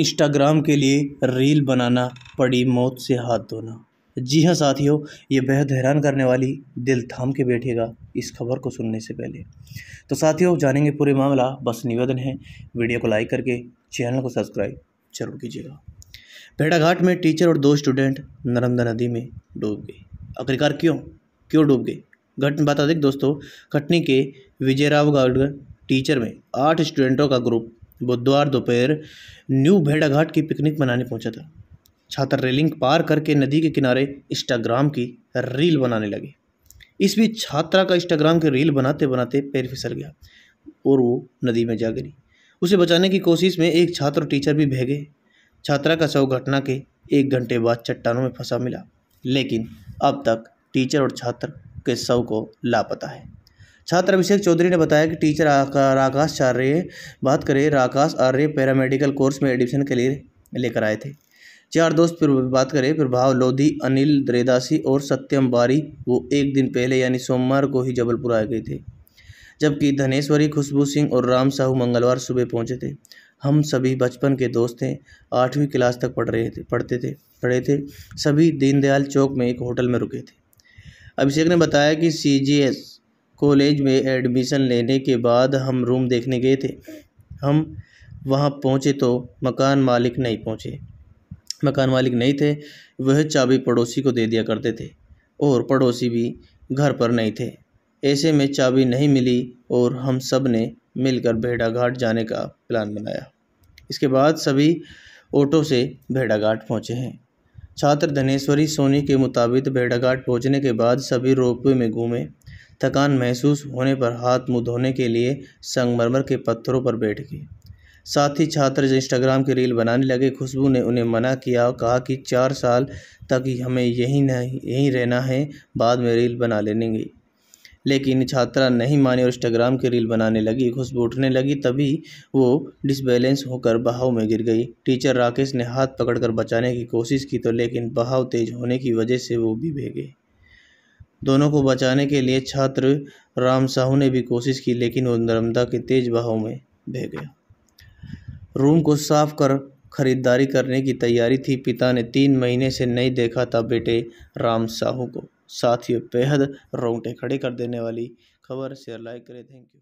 Instagram के लिए reel बनाना पड़ी मौत से हाथ धोना जी हाँ साथियों ये बेहद हैरान करने वाली दिल थाम के बैठेगा इस खबर को सुनने से पहले तो साथियों जानेंगे पूरे मामला बस निवेदन है वीडियो को लाइक करके चैनल को सब्सक्राइब जरूर कीजिएगा भेड़ाघाट में टीचर और दो स्टूडेंट नर्मदा नदी में डूब गए आखिरकार क्यों क्यों डूब गए घटना बता दें दोस्तों कटनी के राव गार्ड टीचर में आठ स्टूडेंटों का ग्रुप बुधवार दोपहर न्यू भेड़ाघाट की पिकनिक मनाने पहुंचा था छात्र रेलिंग पार करके नदी के किनारे इंस्टाग्राम की रील बनाने लगे इस बीच छात्रा का इंस्टाग्राम की रील बनाते बनाते पैर फिसल गया और वो नदी में जा गिरी उसे बचाने की कोशिश में एक छात्र और टीचर भी भेगे छात्रा का शव घटना के एक घंटे बाद चट्टानों में फंसा मिला लेकिन अब तक टीचर और छात्र के शव को लापता है छात्र अभिषेक चौधरी ने बताया कि टीचर राकाश आर्य बात करें राकाश आर्य पैरामेडिकल कोर्स में एडमिशन के लिए लेकर आए थे चार दोस्त फिर बात करें प्रभाव लोधी अनिल द्रेदासी और सत्यम बारी वो एक दिन पहले यानी सोमवार को ही जबलपुर आ गए थे जबकि धनेश्वरी खुशबू सिंह और राम साहू मंगलवार सुबह पहुंचे थे हम सभी बचपन के दोस्त हैं आठवीं क्लास तक पढ़ रहे थे पढ़ते थे पढ़े थे सभी दीनदयाल चौक में एक होटल में रुके थे अभिषेक ने बताया कि सी जी एस कॉलेज में एडमिशन लेने के बाद हम रूम देखने गए थे हम वहाँ पहुँचे तो मकान मालिक नहीं पहुँचे मकान मालिक नहीं थे वह चाबी पड़ोसी को दे दिया करते थे और पड़ोसी भी घर पर नहीं थे ऐसे में चाबी नहीं मिली और हम सब ने मिलकर भेड़ाघाट जाने का प्लान बनाया इसके बाद सभी ऑटो से भेड़ाघाट पहुँचे हैं छात्र धनेश्वरी सोनी के मुताबिक भेड़ाघाट पहुँचने के बाद सभी रोपवे में घूमे थकान महसूस होने पर हाथ मुँह धोने के लिए संगमरमर के पत्थरों पर बैठ गए साथ ही छात्र जो इंस्टाग्राम की रील बनाने लगे खुशबू ने उन्हें मना किया और कहा कि चार साल तक ही हमें यहीं नहीं यहीं रहना है बाद में रील बना लेंगे लेकिन छात्रा नहीं मानी और इंस्टाग्राम की रील बनाने लगी खुशबू उठने लगी तभी वो डिसबैलेंस होकर बहाव में गिर गई टीचर राकेश ने हाथ पकड़कर बचाने की कोशिश की तो लेकिन बहाव तेज होने की वजह से वो भी गए दोनों को बचाने के लिए छात्र राम साहू ने भी कोशिश की लेकिन वो नर्मदा के तेज बहाव में बह गया रूम को साफ कर खरीदारी करने की तैयारी थी पिता ने तीन महीने से नहीं देखा था बेटे राम साहू को साथ ही बेहद रोंगटे खड़े कर देने वाली खबर शेयर लाइक करें थैंक यू